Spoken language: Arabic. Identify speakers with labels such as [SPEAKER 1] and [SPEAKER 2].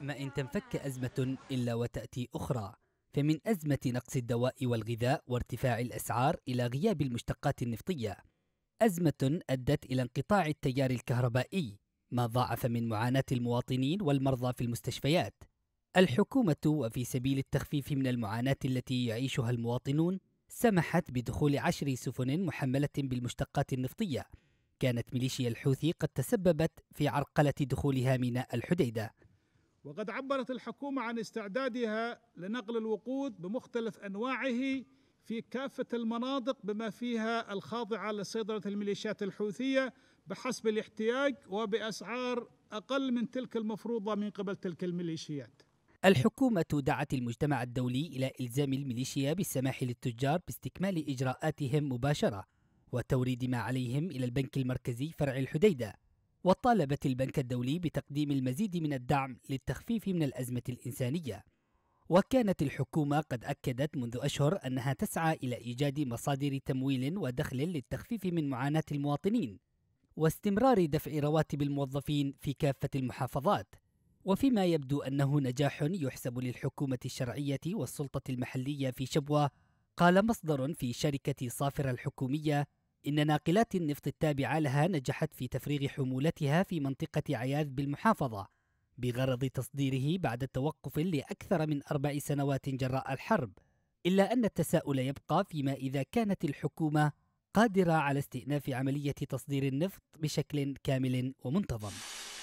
[SPEAKER 1] ما إن تنفك أزمة إلا وتأتي أخرى فمن أزمة نقص الدواء والغذاء وارتفاع الأسعار إلى غياب المشتقات النفطية أزمة أدت إلى انقطاع التيار الكهربائي ما ضاعف من معاناة المواطنين والمرضى في المستشفيات الحكومة وفي سبيل التخفيف من المعاناة التي يعيشها المواطنون سمحت بدخول عشر سفن محملة بالمشتقات النفطية كانت ميليشيا الحوثي قد تسببت في عرقلة دخولها ميناء الحديدة
[SPEAKER 2] وقد عبرت الحكومة عن استعدادها لنقل الوقود بمختلف أنواعه في كافة المناطق بما فيها الخاضعة لسيطرة الميليشيات الحوثية بحسب الاحتياج وبأسعار أقل من تلك المفروضة من قبل تلك الميليشيات
[SPEAKER 1] الحكومة دعت المجتمع الدولي إلى إلزام الميليشيا بالسماح للتجار باستكمال إجراءاتهم مباشرة وتوريد ما عليهم إلى البنك المركزي فرع الحديدة وطالبت البنك الدولي بتقديم المزيد من الدعم للتخفيف من الأزمة الإنسانية وكانت الحكومة قد أكدت منذ أشهر أنها تسعى إلى إيجاد مصادر تمويل ودخل للتخفيف من معاناة المواطنين واستمرار دفع رواتب الموظفين في كافة المحافظات وفيما يبدو أنه نجاح يحسب للحكومة الشرعية والسلطة المحلية في شبوة قال مصدر في شركة صافرة الحكومية إن ناقلات النفط التابعة لها نجحت في تفريغ حمولتها في منطقة عياذ بالمحافظة بغرض تصديره بعد توقف لأكثر من أربع سنوات جراء الحرب إلا أن التساؤل يبقى فيما إذا كانت الحكومة قادرة على استئناف عملية تصدير النفط بشكل كامل ومنتظم